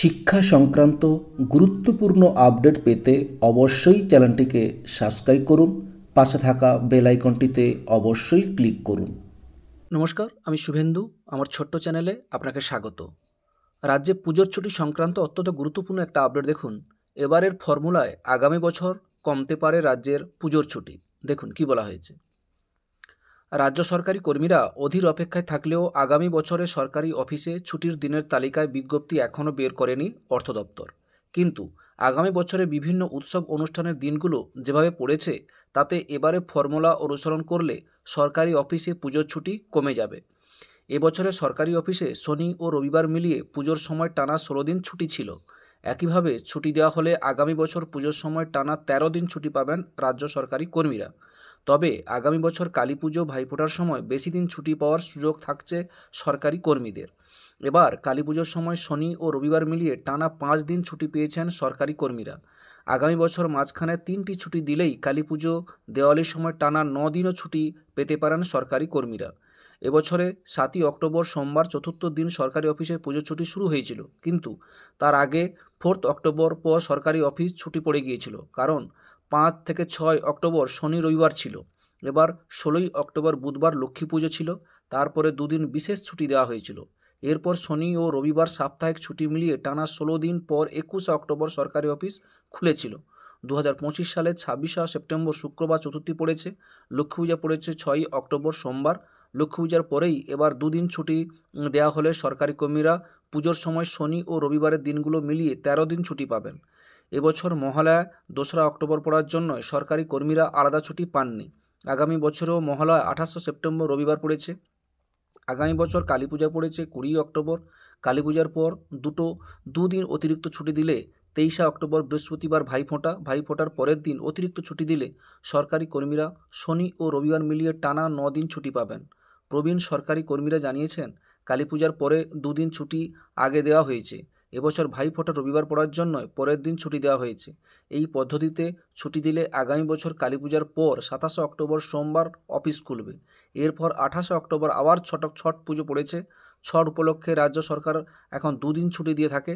শিক্ষা সংক্রান্ত গুরুত্বপূর্ণ আপডেট পেতে অবশ্যই চ্যানেলটিকে সাবস্ক্রাইব করুন পাশে থাকা বেল আইকনটিতে অবশ্যই ক্লিক করুন নমস্কার আমি শুভেন্দু আমার ছোট্ট চ্যানেলে আপনাকে স্বাগত রাজ্যে পুজোর ছুটি সংক্রান্ত অত্যন্ত গুরুত্বপূর্ণ একটা আপডেট দেখুন এবারের ফর্মুলায় আগামী বছর কমতে পারে রাজ্যের পুজোর ছুটি দেখুন কি বলা হয়েছে রাজ্য সরকারি কর্মীরা অধীর অপেক্ষায় থাকলেও আগামী বছরে সরকারি অফিসে ছুটির দিনের তালিকায় বিজ্ঞপ্তি এখনও বের করেনি অর্থ দপ্তর কিন্তু আগামী বছরে বিভিন্ন উৎসব অনুষ্ঠানের দিনগুলো যেভাবে পড়েছে তাতে এবারে ফর্মুলা অনুসরণ করলে সরকারি অফিসে পুজোর ছুটি কমে যাবে এবছরে সরকারি অফিসে শনি ও রবিবার মিলিয়ে পুজোর সময় টানা ষোলো দিন ছুটি ছিল একইভাবে ছুটি দেওয়া হলে আগামী বছর পুজোর সময় টানা ১৩ দিন ছুটি পাবেন রাজ্য সরকারি কর্মীরা তবে আগামী বছর কালী পুজো ভাইফোঁটার সময় বেশি দিন ছুটি পাওয়ার সুযোগ থাকছে সরকারি কর্মীদের এবার কালী পুজোর সময় শনি ও রবিবার মিলিয়ে টানা পাঁচ দিন ছুটি পেয়েছেন সরকারি কর্মীরা আগামী বছর মাঝখানে তিনটি ছুটি দিলেই কালী পুজো দেওয়ালির সময় টানা ন দিনও ছুটি পেতে পারেন সরকারি কর্মীরা এবছরে সাতই অক্টোবর সোমবার চতুর্থ দিন সরকারি অফিসে পুজো ছুটি শুরু হয়েছিল কিন্তু তার আগে ফোর্থ অক্টোবর পর সরকারি অফিস ছুটি পড়ে গিয়েছিল কারণ পাঁচ থেকে ছয় অক্টোবর শনি রবিবার ছিল এবার ষোলোই অক্টোবর বুধবার লক্ষ্মী পুজো ছিল তারপরে দুদিন বিশেষ ছুটি দেওয়া হয়েছিল এরপর শনি ও রবিবার সাপ্তাহিক ছুটি মিলিয়ে টানা ষোলো দিন পর একুশে অক্টোবর সরকারি অফিস খুলেছিল দু হাজার পঁচিশ সালে ছাব্বিশে সেপ্টেম্বর শুক্রবার চতুর্থী পড়েছে লক্ষ্মী পূজা পড়েছে ছয়ই অক্টোবর সোমবার লক্ষ্মী পূজার পরেই এবার দুদিন ছুটি দেওয়া হলে সরকারি কর্মীরা পুজোর সময় শনি ও রবিবারের দিনগুলো মিলিয়ে ১৩ দিন ছুটি পাবেন এবছর মহালয়া দোসরা অক্টোবর পড়ার জন্য সরকারি কর্মীরা আলাদা ছুটি পাননি আগামী বছরেও মহালয়া আঠাশো সেপ্টেম্বর রবিবার পড়েছে আগামী বছর কালী পূজা পড়েছে কুড়ি অক্টোবর কালী পূজার পর দুটো দুদিন অতিরিক্ত ছুটি দিলে তেইশে অক্টোবর বৃহস্পতিবার ভাইফোঁটা ভাইফোঁটার পরের দিন অতিরিক্ত ছুটি দিলে সরকারি কর্মীরা শনি ও রবিবার মিলিয়ে টানা ন দিন ছুটি পাবেন প্রবীণ সরকারি কর্মীরা জানিয়েছেন কালী পূজার পরে দুদিন ছুটি আগে দেওয়া হয়েছে এবছর ভাইফোঁটা রবিবার পড়ার জন্য পরের দিন ছুটি দেওয়া হয়েছে এই পদ্ধতিতে ছুটি দিলে আগামী বছর কালী পূজার পর সাতাশে অক্টোবর সোমবার অফিস খুলবে এরপর আঠাশে অক্টোবর আবার ছটক ছট পুজো পড়েছে ছট উপলক্ষে রাজ্য সরকার এখন দুদিন ছুটি দিয়ে থাকে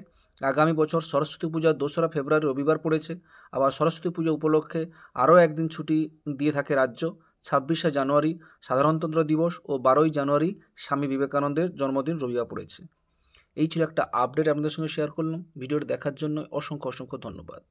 আগামী বছর সরস্বতী পূজা দোসরা ফেব্রুয়ারি রবিবার পড়েছে আবার সরস্বতী পূজা উপলক্ষে আরও একদিন ছুটি দিয়ে থাকে রাজ্য ছাব্বিশে জানুয়ারি সাধারণতন্ত্র দিবস ও বারোই জানুয়ারি স্বামী বিবেকানন্দের জন্মদিন রবিবার পড়েছে এই ছিল একটা আপডেট আপনাদের সঙ্গে শেয়ার করলাম ভিডিওটি দেখার জন্য অসংখ্য অসংখ্য ধন্যবাদ